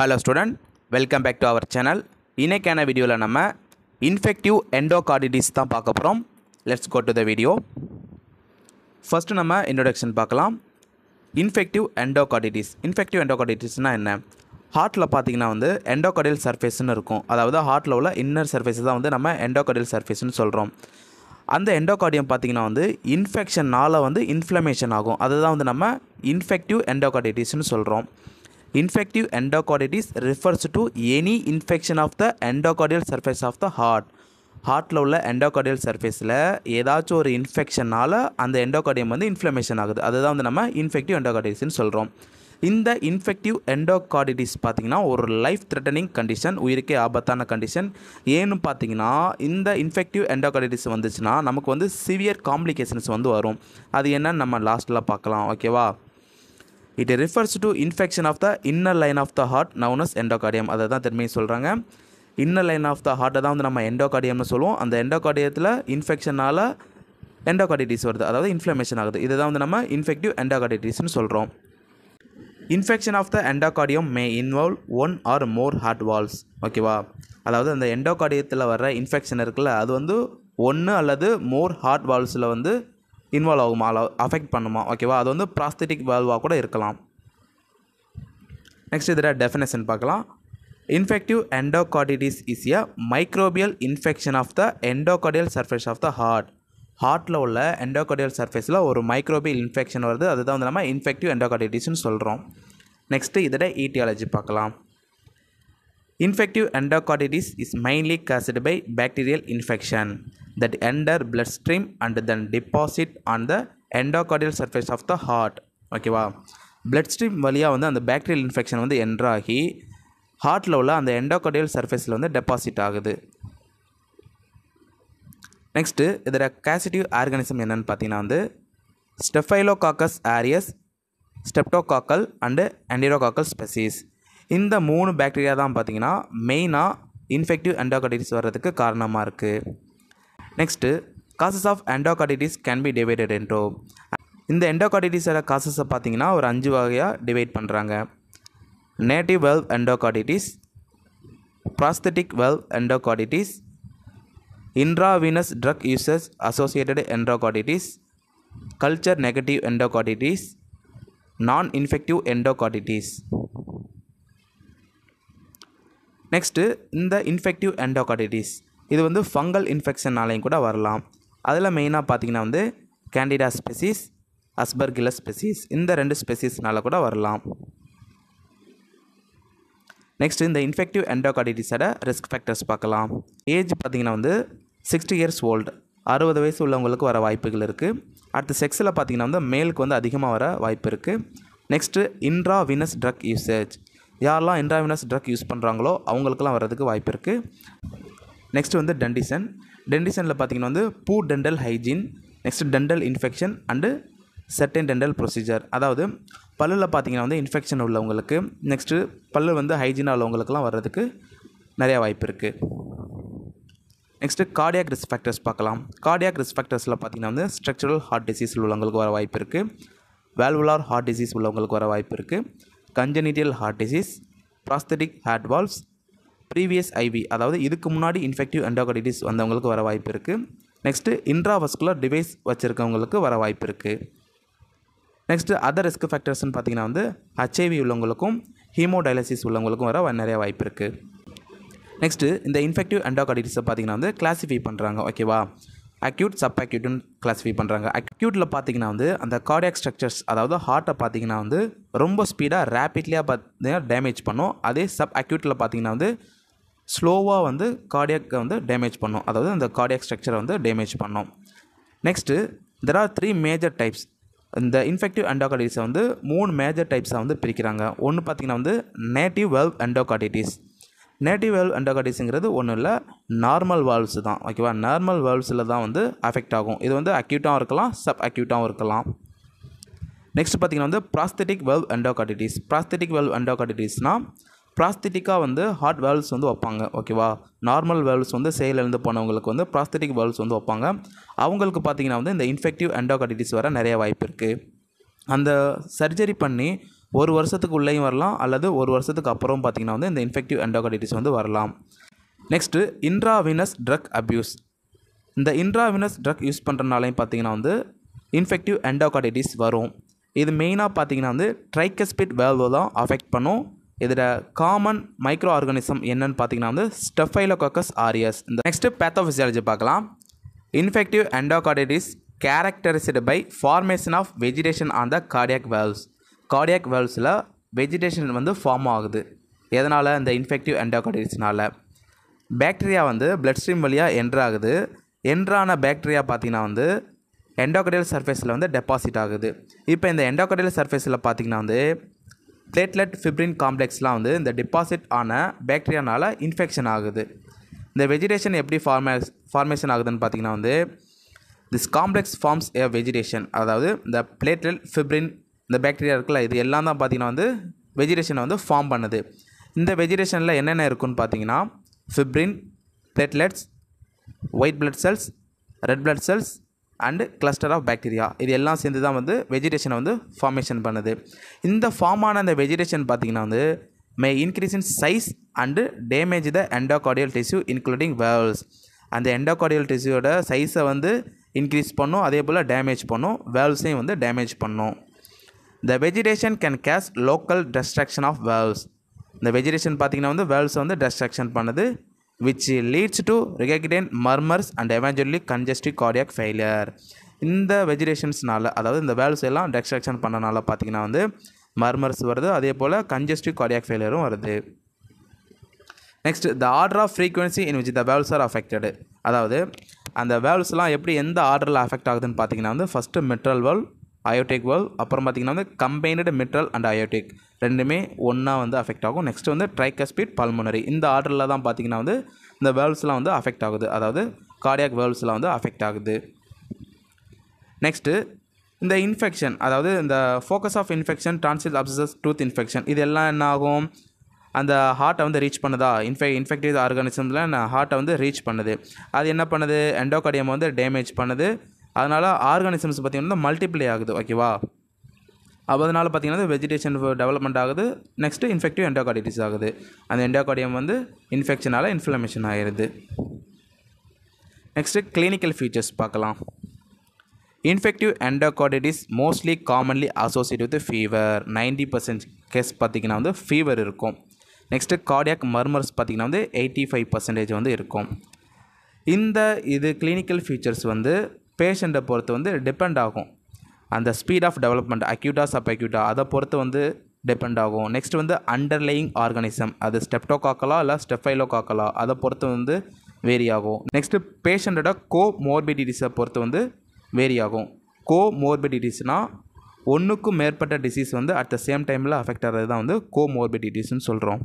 hello student welcome back to our channel இன்றைக்கான வீடியோவில் நம்ம இன்ஃபெக்டிவ் எண்டோகார்டிடிஸ் தான் பார்க்க போகிறோம் let's go to the video first நம்ம இன்ட்ரொடக்ஷன் பார்க்கலாம் இன்ஃபெக்டிவ் எண்டோகார்டிடிஸ் இன்ஃபெக்டிவ் எண்டோகார்டிடிஸ்னால் என்ன ஹார்ட்டில் பார்த்தீங்கன்னா வந்து எண்டோகடியல் சர்ஃபேஸ்னு இருக்கும் அதாவது ஹார்ட்டில் உள்ள இன்னர் சர்ஃபேஸ் தான் வந்து நம்ம எண்டோகடியல் சர்ஃபேஸ்னு சொல்கிறோம் அந்த எண்டோகார்டியம் பார்த்திங்கன்னா வந்து இன்ஃபெக்ஷனால் வந்து இன்ஃப்ளமேஷன் ஆகும் அதுதான் வந்து நம்ம இன்ஃபெக்டிவ் எண்டோகார்டிட்டிஸ்னு சொல்கிறோம் Infective endocarditis refers to any infection of the endocardial surface of the heart ஹார்ட்டில் உள்ள எண்டோகார்டியல் சர்ஃபேஸில் ஏதாச்சும் ஒரு இன்ஃபெக்ஷனால் அந்த எண்டோகார்டியம் வந்து இன்ஃப்ளமேஷன் ஆகுது அதுதான் வந்து நம்ம இன்ஃபெக்டிவ் எண்டோகார்டிட்டிஸ்னு சொல்கிறோம் இந்த இன்ஃபெக்டிவ் எண்டோகார்டிட்டிஸ் பார்த்திங்கன்னா ஒரு லைஃப் த்ரெட்டனிங் கண்டிஷன் உயிருக்கே ஆபத்தான கண்டிஷன் ஏன்னு பார்த்தீங்கன்னா இந்த இன்ஃபெக்டிவ் எண்டோகார்டிட்டிஸ் வந்துச்சுன்னா நமக்கு வந்து சிவியர் காம்ப்ளிகேஷன்ஸ் வந்து வரும் அது என்னன்னு நம்ம லாஸ்ட்டில் பார்க்கலாம் ஓகேவா it refers to infection of the inner line of the heart known as endocardium அதை தான் திரும்பி சொல்கிறாங்க இன்னர் லைன் ஆஃப் த ஹார்ட்டை தான் வந்து நம்ம எண்டோகார்டியம்னு சொல்லுவோம் அந்த எண்டோகார்டியத்தில் இன்ஃபெக்ஷனால் எண்டோகார்டிட்டிஸ் வருது அதாவது இன்ஃப்ளமேஷன் ஆகுது இதை தான் வந்து நம்ம இன்ஃபெக்டிவ் எண்டோகார்டிட்டிஸ்னு சொல்கிறோம் infection of the endocardium may involve one or more heart valves ஓகேவா அதாவது அந்த எண்டோகார்டியத்தில் வர்ற இன்ஃபெக்ஷன் இருக்குல்ல அது வந்து ஒன்று அல்லது மோர் ஹார்ட் வால்ஸில் வந்து இன்வால்வ் ஆகுமா அஃபெக்ட் பண்ணுமா ஓகேவா அது வந்து ப்ராஸ்தெட்டிக் வேல்வாக கூட இருக்கலாம் நெக்ஸ்ட் இதோட டெஃபினேஷன் பார்க்கலாம் infective endocarditis is a microbial infection of the endocardial surface of the heart ஹார்ட்டில் உள்ள என்டோகார்டியல் சர்ஃபேஸில் ஒரு மைக்ரோபியல் இன்ஃபெக்ஷன் வருது அதுதான் வந்து நம்ம இன்ஃபெக்டிவ் எண்டோகார்டிட்டிஸ்னு சொல்கிறோம் நெக்ஸ்ட்டு இதோட ஈட்டியாலஜி பார்க்கலாம் infective endocarditis is mainly caused by bacterial infection that enter bloodstream and then deposit on the endocardial surface of the heart ஓகேவா பிளட் ஸ்ட்ரீம் வழியாக வந்து அந்த பேக்டீரியல் இன்ஃபெக்ஷன் வந்து என்ட்ராகி ஹார்ட்டில் உள்ள அந்த எண்டோகார்டியல் சர்ஃபேஸில் வந்து டெபாசிட் ஆகுது நெக்ஸ்ட்டு இதில் கேசிட்டிவ் ஆர்கானிசம் என்னென்னு பார்த்தீங்கன்னா வந்து staphylococcus aureus streptococcal and enterococcal species இந்த மூணு பேக்டீரியா தான் பார்த்தீங்கன்னா மெயினாக இன்ஃபெக்டிவ் எண்டோகார்டிஸ் வர்றதுக்கு காரணமாக இருக்குது next causes of endocarditis can be divided into இந்த எண்டோகார்டிட்டிஸோட காசஸை பார்த்தீங்கன்னா ஒரு அஞ்சு வகையாக டிவைட் பண்ணுறாங்க native valve endocarditis prosthetic valve endocarditis intravenous drug யூசஸ் associated endocarditis culture negative endocarditis non infective endocarditis next இந்த இன்ஃபெக்டிவ் எண்டோகார்டிட்டிஸ் இது வந்து ஃபங்கல் இன்ஃபெக்ஷன்னாலையும் கூட வரலாம் அதில் மெயினாக பார்த்திங்கன்னா வந்து கேண்டிடா ஸ்பெசிஸ் அஸ்பர்கிலஸ் ஸ்பெசிஸ் இந்த ரெண்டு ஸ்பெசிஸ்னால கூட வரலாம் நெக்ஸ்ட் இந்த இன்ஃபெக்டிவ் என்டோகாடிட்டிஸோட ரிஸ்க் ஃபேக்டர்ஸ் பார்க்கலாம் ஏஜ் பார்த்திங்கன்னா வந்து சிக்ஸ்டி இயர்ஸ் ஓல்டு அறுபது வயசு உள்ளவங்களுக்கு வர வாய்ப்புகள் இருக்குது அடுத்து செக்ஸில் பார்த்திங்கன்னா வந்து மேலுக்கு வந்து அதிகமாக வர வாய்ப்பு இருக்குது next intravenous drug usage யாரெல்லாம் இன்ட்ராவினஸ் ட்ரக் யூஸ் பண்ணுறாங்களோ அவங்களுக்கெல்லாம் வர்றதுக்கு வாய்ப்பு இருக்குது நெக்ஸ்ட் வந்து டென்டிசன் டென்டிசனில் பார்த்தீங்கன்னா வந்து poor dental hygiene next dental infection and certain dental procedure அதாவது பல்லில் பார்த்தீங்கன்னா வந்து இன்ஃபெக்ஷன் உள்ளவங்களுக்கு நெக்ஸ்ட்டு பல்லு வந்து ஹைஜீனாக உள்ளவங்களுக்குலாம் வர்றதுக்கு நிறையா வாய்ப்பு இருக்குது நெக்ஸ்ட்டு கார்டியாக் ரிஸ்க் ஃபேக்டர்ஸ் பார்க்கலாம் கார்டியாக் ரிஸ்க் ஃபேக்டர்ஸில் பார்த்தீங்கன்னா வந்து ஸ்ட்ரக்சரல் ஹார்ட் டிசீஸ் உள்ளவங்களுக்கு வர வாய்ப்பு இருக்குது வேல்வுலார் ஹார்ட் டிசீஸ் உள்ளவங்களுக்கு வர வாய்ப்பு இருக்குது congenital heart disease prosthetic heart valves previous IV அதாவது இதுக்கு முன்னாடி இன்ஃபெக்டிவ் எண்டோகார்டிட்டிஸ் வந்தவங்களுக்கு வர வாய்ப்பு இருக்குது நெக்ஸ்ட்டு இன்ட்ராவஸ்குலர் டிவைஸ் வச்சுருக்கவங்களுக்கு வர வாய்ப்பு இருக்குது நெக்ஸ்ட்டு அதர் ரிஸ்க் ஃபேக்டர்ஸ்னு பார்த்திங்கன்னா வந்து ஹச்ஐவி உள்ளவங்களுக்கும் ஹீமோடயலிசிஸ் உள்ளவங்களுக்கும் வர நிறைய வாய்ப்பு இருக்குது நெக்ஸ்ட்டு இந்த இன்ஃபெக்டிவ் எண்டோகார்டிட்டிஸை பார்த்திங்கன்னா வந்து கிளாஸிஃபை பண்ணுறாங்க ஓகேவா அக்யூட் சப் அக்யூட்டுன்னு கிளாஸிஃபை பண்ணுறாங்க அக்யூட்டில் பார்த்தீங்கன்னா வந்து அந்த கார்டியாக் ஸ்ட்ரக்சர்ஸ் அதாவது ஹார்ட்டை பார்த்தீங்கன்னா வந்து ரொம்ப ஸ்பீடாக ரேப்பிட்லியாக பார்த்தீங்கன்னா டேமேஜ் பண்ணும் அதே சப் அக்யூட்டில் பார்த்தீங்கன்னா வந்து ஸ்லோவாக வந்து கார்டியாக்கை வந்து டேமேஜ் பண்ணும் அதாவது அந்த கார்டியாக் ஸ்ட்ரக்சரை வந்து டேமேஜ் பண்ணும் next there are three major types இந்த இன்ஃபெக்டிவ் அண்டோகார்டிட்டிஸை வந்து மூணு மேஜர் டைப்ஸாக வந்து பிரிக்கிறாங்க ஒன்று பார்த்திங்கன்னா வந்து native valve endocarditis native valve அண்டோகார்டிஸுங்கிறது ஒன்றும் இல்லை நார்மல் வால்வ்ஸ் தான் ஓகேவா நார்மல் வால்வ்ஸில் தான் வந்து அஃபெக்ட் ஆகும் இது வந்து அக்யூட்டாகவும் இருக்கலாம் சப் அக்யூட்டாகவும் இருக்கலாம் நெக்ஸ்ட் பார்த்திங்கன்னா வந்து ப்ராஸ்தெட்டிக் வெல்வ் அண்டோகார்டிட்டிஸ் ப்ராஸ்தெட்டிக் வெல்வ் அண்டோகார்டிட்டிஸ்னால் ப்ராஸ்திட்டிக்காக வந்து ஹார்ட் வேல்வ்ஸ் வந்து வைப்பாங்க ஓகேவா நார்மல் வேல்வ்ஸ் வந்து செயலிழந்து போனவங்களுக்கு வந்து ப்ராஸ்திட்டிக் வேல்வ்ஸ் வந்து வைப்பாங்க அவங்களுக்கு பார்த்திங்கன்னா வந்து இந்த இன்ஃபெக்டிவ் எண்டோகார்டிட்டிஸ் வர நிறைய வாய்ப்பு இருக்குது அந்த சர்ஜரி பண்ணி ஒரு வருஷத்துக்கு உள்ளேயும் வரலாம் அல்லது ஒரு வருஷத்துக்கு அப்புறம் பார்த்திங்கன்னா வந்து இந்த இன்ஃபெக்டிவ் எண்டோகார்டிட்டிஸ் வந்து வரலாம் நெக்ஸ்ட்டு இன்ட்ராவினஸ் ட்ரக் அப்யூஸ் இந்த இன்ட்ராவினஸ் ட்ரக் யூஸ் பண்ணுறனாலையும் பார்த்திங்கன்னா வந்து இன்ஃபெக்டிவ் எண்டோகார்டிட்டிஸ் வரும் இது மெயினாக பார்த்திங்கன்னா வந்து ட்ரைக்கஸ்பிட் வேல்வ் தான் அஃபெக்ட் பண்ணும் இதில் காமன் மைக்ரோ ஆர்கானிசம் என்னன்னு பார்த்தீங்கன்னா வந்து ஸ்டெஃபைலோகோக்கஸ் ஆரியஸ் இந்த நெக்ஸ்ட்டு பேத்தோஃபிசியாலஜி பார்க்கலாம் infective endocarditis characterised by formation of vegetation on the cardiac valves cardiac வேல்வ்ஸில் வெஜிடேஷன் வந்து ஃபார்ம் ஆகுது எதனால் இந்த இன்ஃபெக்டிவ் எண்டோகார்டிட்டிஸ்னால் பேக்டீரியா வந்து பிளட் ஸ்ட்ரீம் வழியாக என்ட்ராகுது என்ட்ரான பேக்டீரியா பார்த்திங்கன்னா வந்து எண்டோகடியல் சர்ஃபேஸில் வந்து டெபாசிட் ஆகுது இப்போ இந்த எண்டோகடியல் சர்ஃபேஸில் பார்த்திங்கன்னா வந்து பிளேட்லெட் ஃபிப்ரின் காம்ப்ளெக்ஸ்லாம் வந்து இந்த டிபாசிட் ஆன பேக்டீரியானால் இன்ஃபெக்ஷன் ஆகுது இந்த வெஜிடேஷன் எப்படி ஃபார்மேஸ் ஃபார்மேஷன் ஆகுதுன்னு பார்த்தீங்கன்னா வந்து this complex forms a vegetation அதாவது இந்த பிளேட்லெட் ஃபிப்ரின் இந்த பேக்டீரியா இருக்குல்ல இது எல்லாம் தான் பார்த்தீங்கன்னா வந்து வெஜிடேஷனை வந்து ஃபார்ம் பண்ணுது இந்த வெஜிடேஷனில் என்னென்ன இருக்குன்னு பார்த்தீங்கன்னா fibrin platelets white blood cells red blood cells and cluster of bacteria இது எல்லாம் சேர்ந்து தான் வந்து வெஜிடேஷனை வந்து ஃபார்மேஷன் பண்ணுது இந்த ஃபார்ம் ஆன அந்த வெஜிடேஷன் பார்த்திங்கன்னா வந்து may increase in size and damage the endocardial tissue including valves அந்த எண்டோகார்டியல் டிஷ்யூவோட சைஸை வந்து இன்க்ரீஸ் பண்ணும் அதே போல் டேமேஜ் பண்ணும் வேல்ஸையும் வந்து டேமேஜ் பண்ணும் the vegetation can cause local destruction of valves இந்த வெஜிடேஷன் பார்த்திங்கன்னா வந்து வேல்ஸை வந்து டெஸ்ட்ராக்ஷன் பண்ணுது which leads to regurgitant murmurs and eventually congestive cardiac failure இந்த வெஜிடேஷன்ஸ்னால அதாவது இந்த வேல்ஸ் எல்லாம் டெக்ஸ்ட்ராக்ஷன் பண்ணனால பார்த்தீங்கன்னா வந்து மர்மர்ஸ் வருது அதே போல் கன்ஜஸ்டிவ் கார்டியாக் ஃபெயிலியரும் வருது next the order of frequency in which the valves are affected அதாவது அந்த வேல்ஸ்லாம் எப்படி எந்த ஆர்டரில் அஃபெக்ட் ஆகுதுன்னு பார்த்தீங்கன்னா வந்து ஃபஸ்ட்டு மெட்ரல் வேல் அயோட்டிக் வேல் அப்புறம் பார்த்திங்கன்னா வந்து கம்பைன்டு மெட்ரல் அண்ட் அயோட்டிக் ரெண்டுமே ஒன்றா வந்து அஃபெக்ட் ஆகும் நெக்ஸ்ட் வந்து ட்ரைகஸ்பீட் பல்முனரி இந்த ஆர்டரில் தான் பார்த்திங்கன்னா வந்து இந்த வேர்ல்ஸ்லாம் வந்து அஃபெக்ட் ஆகுது அதாவது கார்டியாக் வேர்ல்ஸ்லாம் வந்து அஃபெக்ட் ஆகுது நெக்ஸ்ட்டு இந்த இன்ஃபெக்ஷன் அதாவது இந்த focus of infection tonsil abscess tooth infection இது எல்லாம் என்ன ஆகும் அந்த ஹார்ட்டை வந்து ரீச் பண்ணுதா இன்ஃபெ இன்ஃபெக்டிவ் ஆர்கானிசமில் ஹார்ட்டை வந்து ரீச் பண்ணுது அது என்ன பண்ணுது எண்டோகார்டியம் வந்து டேமேஜ் பண்ணுது அதனால் ஆர்கானிசம்ஸ் பார்த்திங்கன்னா மல்டிப்ளை ஆகுது ஓகேவா அப்போ அதனால் பார்த்திங்கன்னா வெஜிடேஷன் டெவலப்மெண்ட் ஆகுது நெக்ஸ்ட்டு இன்ஃபெக்டிவ் எண்டோகார்டிட்டிஸ் ஆகுது அந்த எண்டோகார்டியம் வந்து இன்ஃபெக்ஷனால் இன்ஃப்ளமேஷன் ஆகிடுது நெக்ஸ்ட்டு கிளினிக்கல் ஃபீச்சர்ஸ் பார்க்கலாம் infective endocarditis mostly commonly associate with fever ninety percent case பார்த்திங்கன்னா வந்து ஃபீவர் இருக்கும் நெக்ஸ்ட்டு கார்டியாக் மர்மர்ஸ் பார்த்திங்கன்னா வந்து எயிட்டி ஃபைவ் பர்சன்டேஜ் வந்து இருக்கும் இந்த இது கிளினிக்கல் ஃபீச்சர்ஸ் வந்து பேஷண்ட்டை பொறுத்து வந்து டிபெண்ட் ஆகும் அந்த ஸ்பீட் ஆஃப் டெவலப்மெண்ட் அக்யூட்டா சப் அக்யூட்டா அதை பொறுத்து வந்து டிபெண்ட் ஆகும் நெக்ஸ்ட் வந்து அண்டர்லேயிங் ஆர்கானிசம் அது ஸ்டெப்டோ காக்கலா இல்லை ஸ்டெஃபைலோ காக்கலா அதை பொறுத்து வந்து வேரி ஆகும் நெக்ஸ்ட்டு பேஷண்ட்டோட கோ மோர்பிடிட்டிஸை பொறுத்து வந்து வேரி ஆகும் கோ மோர்பிடிட்டிஸ்னால் ஒன்றுக்கும் மேற்பட்ட டிசீஸ் வந்து அட் த சேம் டைமில் அஃபெக்ட் ஆகிறது தான் வந்து கோ மோர்பிடிட்டிஸ்னு சொல்கிறோம்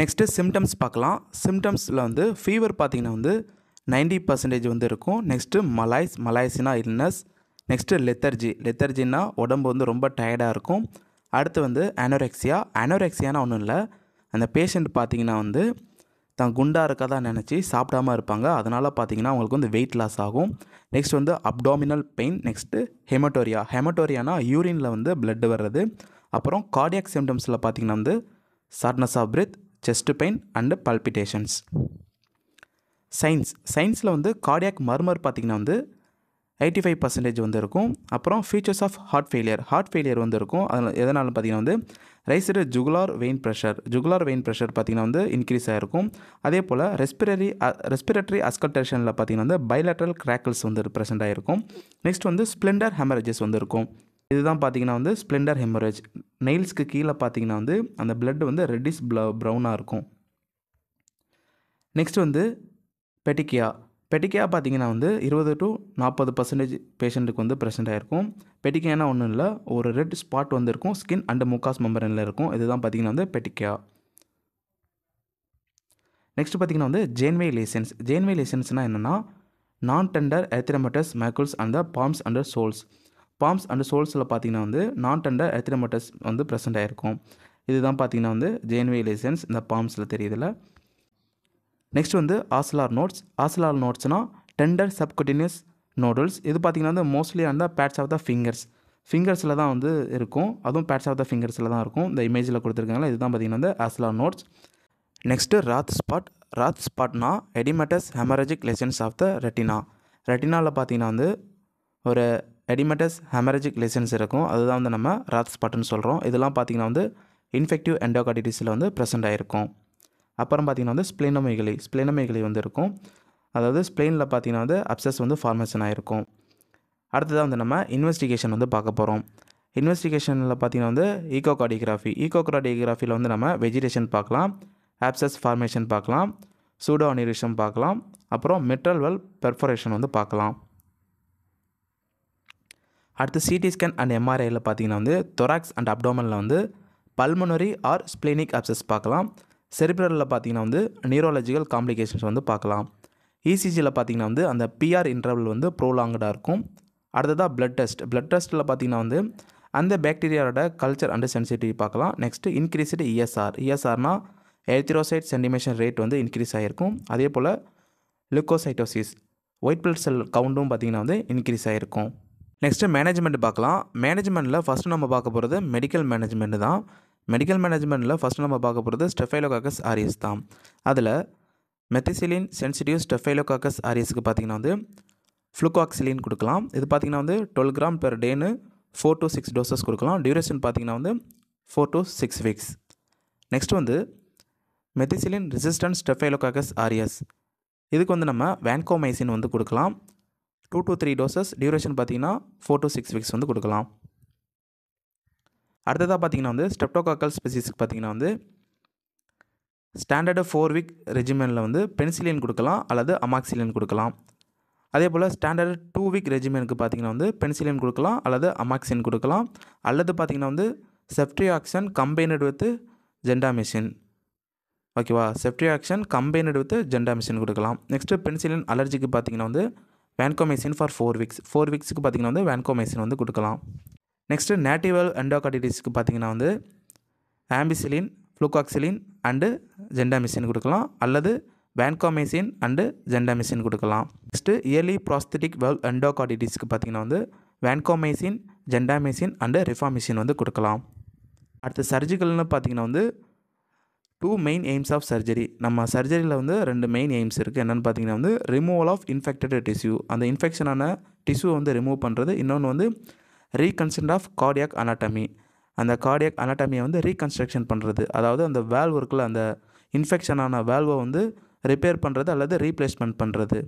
நெக்ஸ்ட்டு சிம்டம்ஸ் பார்க்கலாம் சிம்டம்ஸில் வந்து ஃபீவர் பார்த்திங்கன்னா வந்து நைன்டி பர்சன்டேஜ் வந்து இருக்கும் நெக்ஸ்ட்டு மலாய்ஸ் மலாய்ஸினா இல்னஸ் நெக்ஸ்ட்டு லெத்தர்ஜி லெத்தர்ஜின்னா உடம்பு வந்து ரொம்ப டயர்டாக இருக்கும் அடுத்து வந்து அனோரெக்ஸியா அனோரெக்ஸியானா ஒன்றும் இல்லை அந்த பேஷண்ட் பார்த்திங்கன்னா வந்து தான் குண்டாக தான் நினச்சி சாப்பிடாமல் இருப்பாங்க அதனால் பார்த்தீங்கன்னா அவங்களுக்கு வந்து வெயிட் லாஸ் ஆகும் நெக்ஸ்ட் வந்து அப்டாமினல் பெயின் நெக்ஸ்ட்டு ஹெமட்டோரியா ஹெமட்டோரியானா யூரினில் வந்து பிளட் வர்றது அப்புறம் கார்டியாக் சிம்டம்ஸில் பார்த்திங்கன்னா வந்து shortness of breath chest pain and palpitations signs சயின்ஸில் வந்து கார்டியாக் மர்மர் பார்த்திங்கன்னா வந்து எயிட்டி ஃபைவ் பர்சன்டேஜ் வந்து இருக்கும் அப்புறம் features of heart failure heart failure வந்து இருக்கும் அதனால் எதனாலும் பார்த்தீங்கன்னா வந்து raised jugular vein pressure jugular vein pressure பார்த்திங்கன்னா வந்து இன்க்ரீஸ் ஆகிருக்கும் அதே போல் ரெஸ்பிரரி ரெஸ்பிரேட்டரி அஸ்கல்டேஷனில் பார்த்திங்கன்னா வந்து பைலேட்ரல் கிராக்கிள்ஸ் வந்து ப்ரெசென்ட் ஆகிருக்கும் நெக்ஸ்ட் வந்து ஸ்ப்ளெண்டர் ஹெமரேஜஸ் வந்துருக்கும் இதுதான் பார்த்திங்கன்னா வந்து ஸ்ப்ளெண்டர் ஹெமரேஜ் நெயில்ஸ்க்கு கீழே பார்த்திங்கன்னா வந்து அந்த பிளட் வந்து ரெட்டிஷ் ப்ள ப்ரௌனாக இருக்கும் நெக்ஸ்ட் வந்து பெட்டிக்கியா பெட்டிக்கையாக பார்த்தீங்கன்னா வந்து இருபது டு நாற்பது பர்சன்டேஜ் பேஷண்ட்டுக்கு வந்து ப்ரெசென்ட் ஆகிருக்கும் பெட்டிக்கையானா ஒன்றும் இல்லை ஒரு ரெட் ஸ்பாட் வந்திருக்கும் ஸ்கின் அண்ட் முக்காஸ் மெம்பரனில் இருக்கும் இதுதான் பார்த்திங்கன்னா வந்து பெட்டிக்கையா நெக்ஸ்ட் பார்த்திங்கன்னா வந்து ஜேன்வே லேசன்ஸ் ஜேன்வே லேசன்ஸ்னால் என்னென்னா non tender erythematous macules and the palms and soles palms and சோல்ஸில் பார்த்திங்கன்னா வந்து நான் டெண்டர் எத்திரமட்டஸ் வந்து ப்ரெசென்ட் ஆகிருக்கும் இதுதான் பார்த்திங்கன்னா வந்து ஜேன்வே லேசன்ஸ் இந்த பாம்ஸில் தெரியுதில்ல நெக்ஸ்ட் வந்து ஆஸ்லார் நோட்ஸ் ஆஸ்லார் நோட்ஸ்னால் டெண்டர் சப்கண்டினியூஸ் நோடுல்ஸ் இது பார்த்திங்கன்னா வந்து மோஸ்ட்லி அந்த பேட்ஸ் ஆஃப் த ஃபிங்கர்ஸ் ஃபிங்கர்ஸில் தான் வந்து இருக்கும் அதுவும் பேட்ஸ் ஆஃப் த ஃபிங்கர்ஸில் தான் இருக்கும் இந்த இமேஜில் கொடுத்துருக்காங்களா இதுதான் பார்த்திங்கன்னா வந்து Osler nodes next Roth spot Roth ஸ்பாட்னா oedematous haemorrhagic lesions of the retina ரெட்டினாவில் பார்த்திங்கன்னா வந்து ஒரு எடிமெட்டஸ் ஹெமரஜிக் லெசன்ஸ் இருக்கும் அதுதான் வந்து நம்ம ராத் ஸ்பாட்னு சொல்கிறோம் இதெல்லாம் பார்த்திங்கன்னா வந்து இன்ஃபெக்டிவ் எண்டோகார்டிட்டிஸில் வந்து ப்ரெசென்ட் ஆகிருக்கும் அப்புறம் பார்த்திங்கன்னா வந்து ஸ்ப்ளெனோமைகளி ஸ்ப்ளெனோமைகளி வந்து இருக்கும் அதாவது ஸ்ப்ளெயினில் பார்த்திங்கன்னா வந்து அப்சஸ் வந்து ஃபார்மேஷன் ஆகிருக்கும் அடுத்ததாக வந்து நம்ம இன்வெஸ்டிகேஷன் வந்து பார்க்க போகிறோம் இன்வெஸ்டிகேஷனில் பார்த்திங்கன்னா வந்து ஈகோகார்டியோகிராஃபி ஈகோகார்டியோகிராஃபியில் வந்து நம்ம வெஜிடேஷன் பார்க்கலாம் ஆப்சஸ் ஃபார்மேஷன் பார்க்கலாம் சூடோ அனிரிஷம் பார்க்கலாம் அப்புறம் மெட்ரல் வெல் பெர்ஃபரேஷன் வந்து பார்க்கலாம் அடுத்து சிடி ஸ்கேன் அண்ட் எம்ஆர்ஐயில் பார்த்திங்கன்னா வந்து தொராக்ஸ் அண்ட் அப்டோமனில் வந்து பல்மனரி ஆர் ஸ்பிளினிக் அப்சஸ் பார்க்கலாம் செரிப்ரலில் பார்த்தீங்கன்னா வந்து நியூரலஜிக்கல் காம்ப்ளிகேஷன்ஸ் வந்து பார்க்கலாம் இசிஜியில் e பார்த்திங்கன்னா வந்து அந்த பிஆர் இன்டர்வல் வந்து ப்ரோலாங்கடாக இருக்கும் அடுத்ததாக பிளட் டெஸ்ட் பிளட் டெஸ்ட்டில் பார்த்திங்கன்னா வந்து அந்த பேக்டீரியாவோட கல்ச்சர் அண்டர் சென்சிட்டிவ் பார்க்கலாம் நெக்ஸ்ட்டு இன்க்ரீஸ்டு இஎஸ்ஆர் இஎஸ்ஆர்னால் எரித்திரோசைட் சென்டிமேஷன் ரேட் வந்து இன்க்ரீஸ் ஆகிருக்கும் அதே போல் லுக்கோசைட்டோசிஸ் ஒயிட் பிளட் செல் கவுண்டும் பார்த்திங்கன்னா வந்து இன்க்ரீஸ் ஆகிருக்கும் நெக்ஸ்ட்டு மேனேஜ்மெண்ட் பார்க்கலாம் மேனேஜ்மெண்ட்டில் ஃபஸ்ட்டு நம்ம பார்க்க போகிறது மெடிக்கல் மேனேஜ்மெண்ட்டு தான் மெடிக்கல் மேனேஜ்மெண்ட்டில் ஃபஸ்ட்டு நம்ம பார்க்க போகிறது ஸ்டெஃபைலோகாக்கஸ் ஆரியஸ் தான் அதில் மெத்திசிலின் சென்சிட்டிவ் ஸ்டெஃபைலோகாக்கஸ் ஆரியஸுக்கு பார்த்திங்கன்னா வந்து ஃப்ளூகாக்சிலின் கொடுக்கலாம் இது பார்த்திங்கன்னா வந்து டுவெல் கிராம் பெர் டேன்னு ஃபோர் டு சிக்ஸ் டோசஸ் கொடுக்கலாம் டியூரேஷன் பார்த்திங்கன்னா வந்து four to six weeks next வந்து மெத்திசிலின் ரெசிஸ்டன்ட் ஸ்டெஃபைலோகாக்கஸ் ஆரியஸ் இதுக்கு வந்து நம்ம வேன்கோமைசின் வந்து கொடுக்கலாம் two to three doses duration பார்த்திங்கன்னா ஃபோர் டு சிக்ஸ் வீக்ஸ் வந்து கொடுக்கலாம் அடுத்ததாக பார்த்திங்கன்னா வந்து ஸ்டெப்டோகாக்கல் ஸ்பெசிஸ்க்கு பார்த்திங்கன்னா வந்து ஸ்டாண்டர்டு ஃபோர் வீக் ரெஜிமெனில் வந்து பென்சிலின் கொடுக்கலாம் அல்லது அமாக்சிலின் கொடுக்கலாம் அதே போல் ஸ்டாண்டர்டு டூ வீக் ரெஜிமெனுக்கு பார்த்திங்கன்னா வந்து பென்சிலின் கொடுக்கலாம் அல்லது அமாக்சின் கொடுக்கலாம் அல்லது பார்த்திங்கன்னா வந்து செப்ட்ரியாக்சன் கம்பைனடு வித்து ஜெண்டாமிஷின் ஓகேவா செப்ட்ரியாக்சன் கம்பைனடு வித்து ஜெண்டாமிஷின் கொடுக்கலாம் நெக்ஸ்ட்டு பென்சிலின் அலர்ஜிக்கு பார்த்திங்கன்னா வந்து vancomycin for four weeks four வீக்ஸுக்கு பார்த்திங்கன்னா வந்து வேன்கோமைசின் வந்து கொடுக்கலாம் நெக்ஸ்ட்டு நேட்டிவல் அண்டோகாட்டிஸ்க்கு பார்த்தீங்கன்னா வந்து ஆம்பிசிலின் ஃப்ளூகாக்சிலின் அண்டு ஜெண்டாமிசின் கொடுக்கலாம் அல்லது வேன்காமேசின் அண்டு ஜெண்டாமிசின் கொடுக்கலாம் நெக்ஸ்ட்டு இயர்லி ப்ராஸ்தட்டிக் வெல் எண்டோகார்டிட்டிஸ்க்கு பார்த்தீங்கன்னா வந்து வேன்காமேசின் ஜெண்டாமிசின் அண்டு ரிஃபாமிசின் வந்து கொடுக்கலாம் அடுத்து சர்ஜிக்கல்னு பார்த்தீங்கன்னா வந்து two main aims of surgery நம்ம சர்ஜரியில் வந்து ரெண்டு மெயின் எய்ம்ஸ் இருக்குது என்னென்னு பார்த்தீங்கன்னா வந்து ரிமூவல் ஆஃப் இன்ஃபெக்டட் டிஷ்யூ அந்த இன்ஃபெக்ஷனான டிஷ்யூ வந்து ரிமூவ் பண்ணுறது இன்னொன்று வந்து ரீகன்சன்ட் ஆஃப் கார்டியாக் அனாட்டமி அந்த கார்டியாக் அனாட்டமியை வந்து ரீகன்ஸ்ட்ரக்ஷன் பண்ணுறது அதாவது அந்த வேல்வ் இருக்குல்ல அந்த இன்ஃபெக்ஷனான வேல்வை வந்து ரிப்பேர் பண்ணுறது அல்லது ரீப்ளேஸ்மெண்ட் பண்ணுறது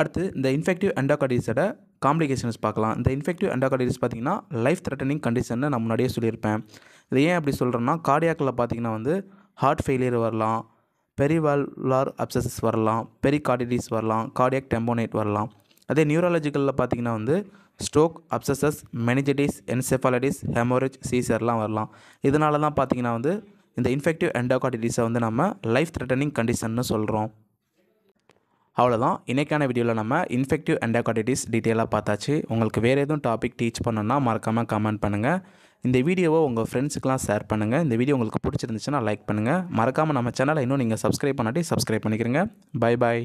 அடுத்து இந்த இன்ஃபெக்டிவ் அண்டாகார்டிஸோட காம்ப்ளிகேஷன்ஸ் பார்க்கலாம் இந்த இன்ஃபெக்டிவ் அண்டாகார்டிஸ் பார்த்திங்கன்னா லைஃப் த்ரெட்டனிங் கண்டிஷன்னு நான் முன்னாடியே சொல்லியிருப்பேன் இது ஏன் அப்படி சொல்கிறேன்னா கார்டியாக்கில் பார்த்திங்கன்னா வந்து ஹார்ட் ஃபெயிலியர் வரலாம் பெரி வேல்வார் அப்சஸஸ் வரலாம் கார்டிடிஸ் வரலாம் கார்டியாக் டெம்போனேட் வரலாம் அதே நியூரலாஜிக்கலில் பார்த்திங்கன்னா வந்து ஸ்ட்ரோக் அப்சசஸ் மெனிஜிட்டிஸ் என்செஃபாலிட்டிஸ் ஹெமோரேஜ் சீசர்லாம் வரலாம் இதனால தான் பார்த்திங்கன்னா வந்து இந்த இன்ஃபெக்டிவ் எண்டோகார்டிட்டிஸை வந்து நம்ம லைஃப் த்ரெட்டனிங் கண்டிஷன்னு சொல்கிறோம் அவ்வளோதான் இன்றைக்கான வீடியோவில் நம்ம இன்ஃபெக்டிவ் எண்டோகார்டிட்டிஸ் டீட்டெயிலாக பார்த்தாச்சு உங்களுக்கு வேறு எதுவும் டாபிக் டீச் பண்ணணும்னா மறக்காமல் கமெண்ட் பண்ணுங்கள் இந்த வீடியோவை உங்கள் ஃப்ரெண்ட்ஸுக்கெலாம் ஷேர் பண்ணுங்கள் இந்த வீடியோ உங்களுக்கு பிடிச்சிருந்துச்சுன்னா லைக் பண்ணுங்கள் மறக்காமல் நம்ம சேனலை இன்னும் நீங்கள் சப்ஸ்கிரைப் பண்ணாட்டி சப்ஸ்கிரைப் பண்ணிக்கிறேங்க பை பாய்